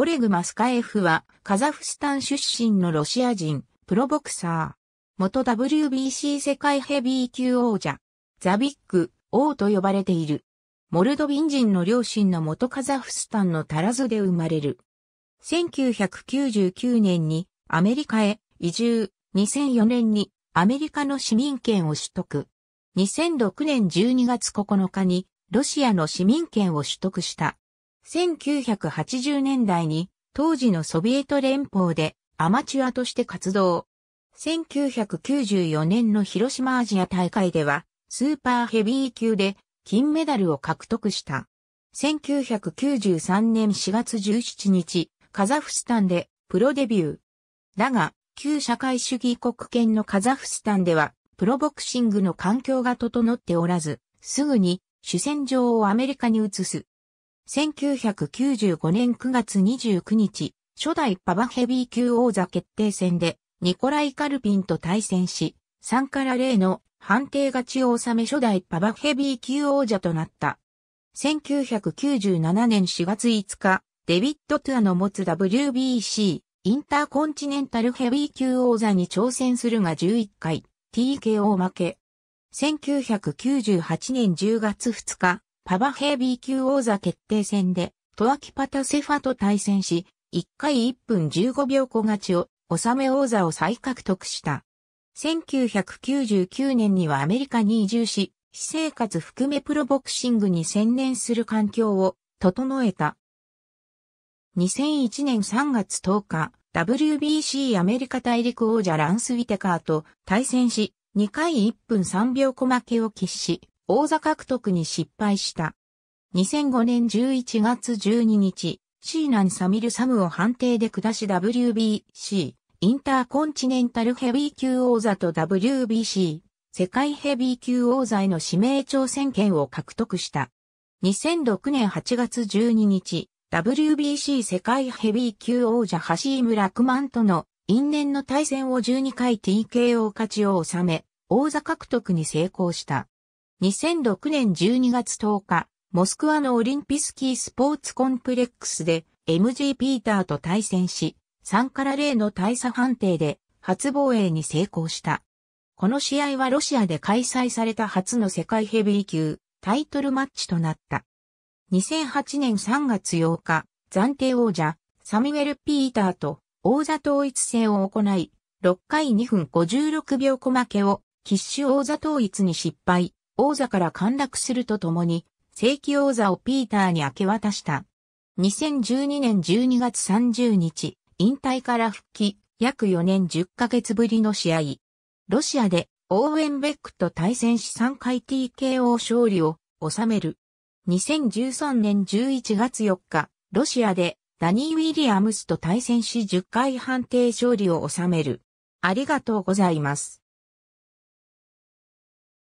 オレグ・マスカエフは、カザフスタン出身のロシア人、プロボクサー。元 WBC 世界ヘビー級王者、ザビック、王と呼ばれている。モルドビン人の両親の元カザフスタンのタラズで生まれる。1999年にアメリカへ移住、2004年にアメリカの市民権を取得。2006年12月9日にロシアの市民権を取得した。1980年代に当時のソビエト連邦でアマチュアとして活動。1994年の広島アジア大会ではスーパーヘビー級で金メダルを獲得した。1993年4月17日、カザフスタンでプロデビュー。だが、旧社会主義国権のカザフスタンでは、プロボクシングの環境が整っておらず、すぐに主戦場をアメリカに移す1995年9月29日、初代パバヘビー級王座決定戦で、ニコライ・カルピンと対戦し、3から0の判定勝ちを収め初代パバヘビー級王者となった。1997年4月5日、デビッド・トゥアの持つ WBC インターコンチネンタルヘビー級王座に挑戦するが11回 TKO 負け。1998年10月2日、パバヘビー級王座決定戦で、トアキパタセファと対戦し、1回1分15秒小勝ちを、収め王座を再獲得した。1999年にはアメリカに移住し、私生活含めプロボクシングに専念する環境を整えた。2001年3月10日、WBC アメリカ大陸王者ランス・ウィテカーと対戦し、2回1分3秒小負けを喫し、王座獲得に失敗した。2005年11月12日、シーナン・サミル・サムを判定で下し WBC、インターコンチネンタルヘビー級王座と WBC、世界ヘビー級王座への指名挑戦権を獲得した。2006年8月12日、WBC 世界ヘビー級王者ハシーム・ラクマンとの因縁の対戦を12回 TKO 勝ちを収め、王座獲得に成功した。2006年12月10日、モスクワのオリンピスキースポーツコンプレックスで MG ピーターと対戦し、3から0の大差判定で初防衛に成功した。この試合はロシアで開催された初の世界ヘビー級タイトルマッチとなった。2008年3月8日、暫定王者サミュエル・ピーターと王座統一戦を行い、6回2分56秒小負けを、必死王座統一に失敗、王座から陥落するとともに、正規王座をピーターに明け渡した。2012年12月30日、引退から復帰、約4年10ヶ月ぶりの試合。ロシアでオーウェンベックと対戦し3回 TKO 勝利を収める。2013年11月4日、ロシアでダニー・ウィリアムスと対戦し10回判定勝利を収める。ありがとうございます。